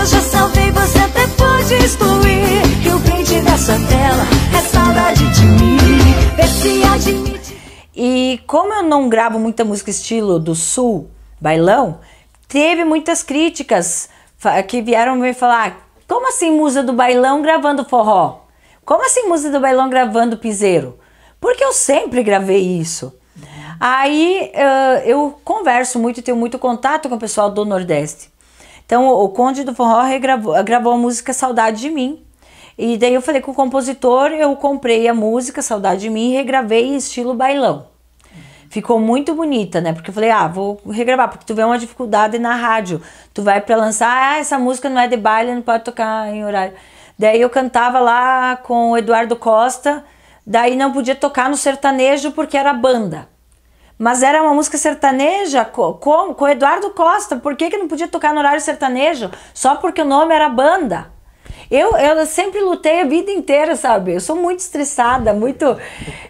eu já salvei, você até pode excluir. Que o print dessa tela é saudade de mim. Vê se admite. E como eu não gravo muita música estilo do Sul, bailão, teve muitas críticas que vieram me falar: como assim musa do bailão gravando forró? Como assim musa do bailão gravando piseiro? Porque eu sempre gravei isso. Aí eu converso muito, tenho muito contato com o pessoal do Nordeste. Então, o Conde do Forró gravou, gravou a música Saudade de Mim. E daí eu falei com o compositor, eu comprei a música Saudade de Mim e regravei estilo bailão. Ficou muito bonita, né? Porque eu falei, ah, vou regravar, porque tu vê uma dificuldade na rádio. Tu vai para lançar, ah, essa música não é de baile, não pode tocar em horário. Daí eu cantava lá com o Eduardo Costa, daí não podia tocar no sertanejo porque era banda. Mas era uma música sertaneja com, com, o Eduardo Costa. Por que, que não podia tocar no horário sertanejo? Só porque o nome era banda. Eu, eu sempre lutei a vida inteira, sabe? Eu sou muito estressada, muito.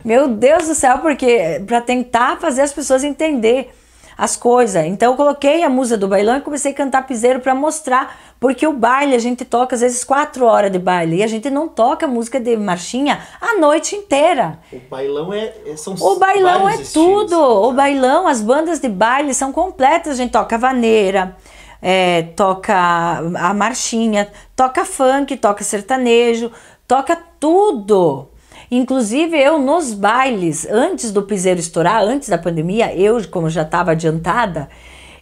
Meu Deus do céu, porque. para tentar fazer as pessoas entender as coisas. Então eu coloquei a musa do bailão e comecei a cantar piseiro para mostrar porque o baile, a gente toca às vezes quatro horas de baile e a gente não toca música de marchinha a noite inteira. O bailão é. é são o bailão é tudo. Né? o bailão, as bandas de baile são completas. A gente toca vaneira, é, toca a marchinha, toca funk, toca sertanejo, toca tudo. Inclusive, eu nos bailes, antes do piseiro estourar, antes da pandemia, eu, como já estava adiantada,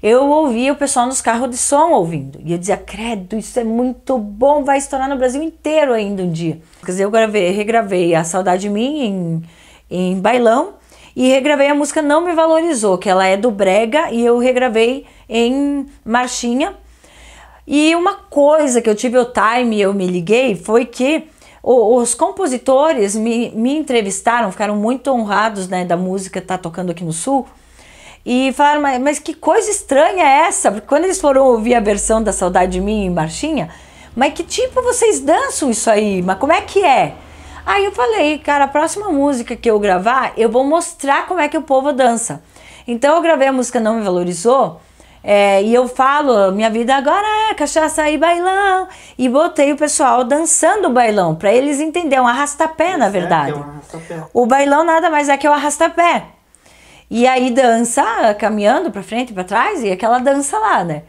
eu ouvia o pessoal nos carros de som ouvindo. E eu dizia, credo, isso é muito bom, vai estourar no Brasil inteiro ainda um dia. Quer dizer, eu gravei, regravei A Saudade de Mim em, em bailão e regravei a música Não Me Valorizou, que ela é do Brega, e eu regravei em marchinha. E uma coisa que eu tive o time, eu me liguei, foi que os compositores me, me entrevistaram, ficaram muito honrados né, da música estar tá tocando aqui no Sul. E falaram, mas, mas que coisa estranha é essa? Porque quando eles foram ouvir a versão da Saudade de Mim em Marchinha, mas que tipo vocês dançam isso aí? Mas como é que é? Aí eu falei, cara, a próxima música que eu gravar, eu vou mostrar como é que o povo dança. Então eu gravei a música Não Me Valorizou, é, e eu falo, minha vida agora é cachaça e bailão. E botei o pessoal dançando o bailão, para eles entenderem, é um arrastapé, na verdade. É, é um O bailão nada mais é que o é um arrastapé. E aí dança caminhando para frente e para trás e aquela dança lá, né?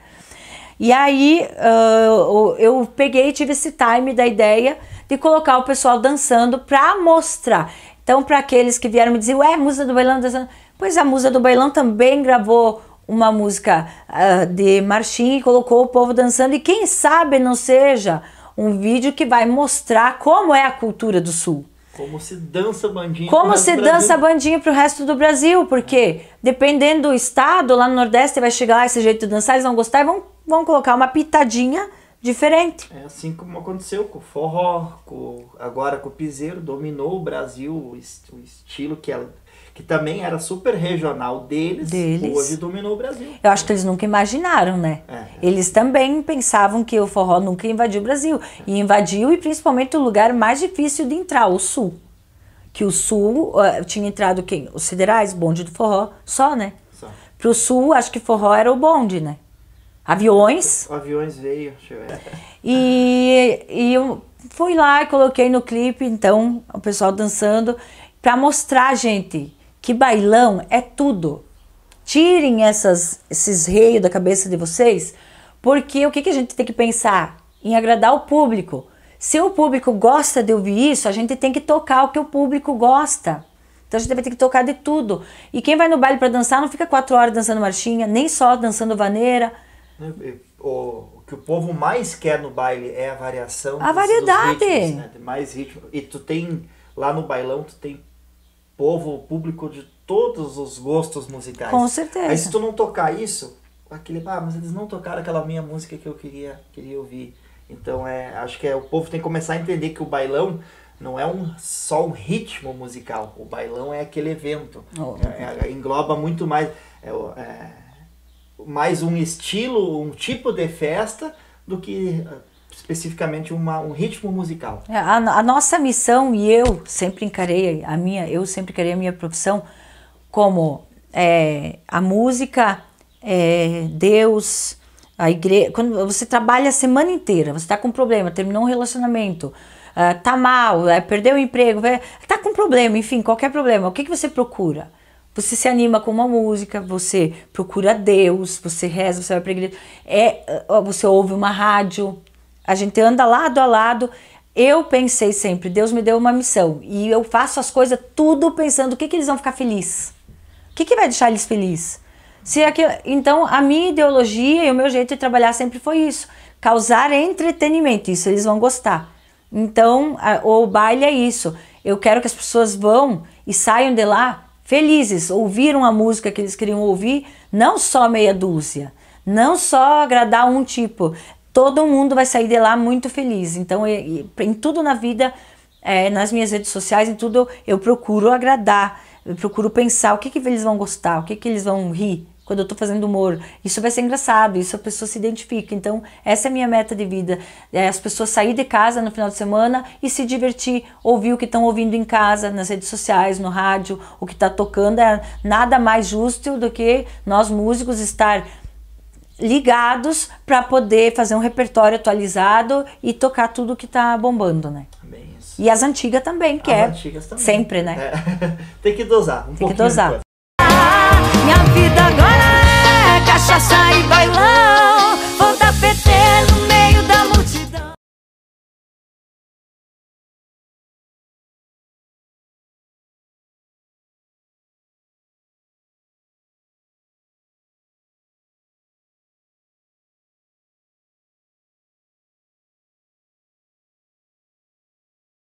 E aí uh, eu peguei tive esse time da ideia de colocar o pessoal dançando para mostrar. Então, para aqueles que vieram me dizer, ué, Musa do Bailão dançando. Pois a Musa do Bailão também gravou uma música uh, de marchinha e colocou o povo dançando. E quem sabe não seja um vídeo que vai mostrar como é a cultura do Sul. Como se dança bandinho. Como se dança bandinho pro resto do Brasil, porque dependendo do estado, lá no Nordeste vai chegar lá esse jeito de dançar, eles vão gostar e vão, vão colocar uma pitadinha diferente. É assim como aconteceu com o forró, com, agora com o piseiro, dominou o Brasil, o, estilo que ela que também era super regional deles, deles, hoje dominou o Brasil. Eu acho que eles nunca imaginaram, né? É, é. Eles também pensavam que o forró nunca invadiu o Brasil. E invadiu, e principalmente o lugar mais difícil de entrar, o Sul. Que o Sul uh, tinha entrado quem? Os Siderais, bonde do forró, só, né? Só. Pro Sul, acho que forró era o bonde, né? Aviões. Aviões veio, E, e eu fui lá e coloquei no clipe, então, o pessoal dançando, para mostrar, gente, que bailão é tudo. Tirem essas, esses reios da cabeça de vocês, porque o que, que a gente tem que pensar? Em agradar o público. Se o público gosta de ouvir isso, a gente tem que tocar o que o público gosta. Então a gente vai ter que tocar de tudo. E quem vai no baile para dançar não fica quatro horas dançando marchinha, nem só dançando vaneira. Né, o que o povo mais quer no baile é a variação. A dos, variedade. Dos ritmos, né? Mais ritmo. E tu tem lá no bailão tu tem povo, público de todos os gostos musicais. Com certeza. Aí se tu não tocar isso, aquele, ah, mas eles não tocaram aquela minha música que eu queria, queria ouvir. Então é, acho que é, o povo tem que começar a entender que o bailão não é um, só um ritmo musical. O bailão é aquele evento. Oh, é, é, engloba muito mais. É, é, mais um estilo, um tipo de festa do que especificamente uma, um ritmo musical. É, a, a, nossa missão e eu sempre encarei a minha, eu sempre encarei a minha profissão como é, a música, é, Deus, a igreja. Quando você trabalha a semana inteira, você está com um problema, terminou um relacionamento, uh, tá mal, é, perdeu o emprego, está é, com um problema, enfim, qualquer problema. O que, que você procura? Você se anima com uma música, você procura Deus, você reza, você vai para igreja, é, você ouve uma rádio, a gente anda lado a lado. Eu pensei sempre, Deus me deu uma missão e eu faço as coisas tudo pensando o que, que eles vão ficar felizes. O que, que vai deixar eles felizes? Se Então, a minha ideologia e o meu jeito de trabalhar sempre foi isso: causar entretenimento. Isso eles vão gostar. Então, a, o baile é isso. Eu quero que as pessoas vão e saiam de lá felizes, ouviram a música que eles queriam ouvir, não só meia dúzia, não só agradar um tipo todo mundo vai sair de lá muito feliz. Então, em tudo na vida, é, nas minhas redes sociais, em tudo, eu procuro agradar, eu procuro pensar o que, que eles vão gostar, o que, que eles vão rir quando eu estou fazendo humor. Isso vai ser engraçado, isso a pessoa se identifica. Então, essa é a minha meta de vida: é as pessoas saírem de casa no final de semana e se divertir, ouvir o que estão ouvindo em casa, nas redes sociais, no rádio, o que está tocando. É nada mais justo do que nós músicos estar ligados para poder fazer um repertório atualizado e tocar tudo que tá bombando, né? isso. E as antigas também, que as é antigas também. sempre, né? É. Tem que dosar, um Tem Tem que dosar. Minha vida agora é cachaça e bailão, vou dar PT no meio.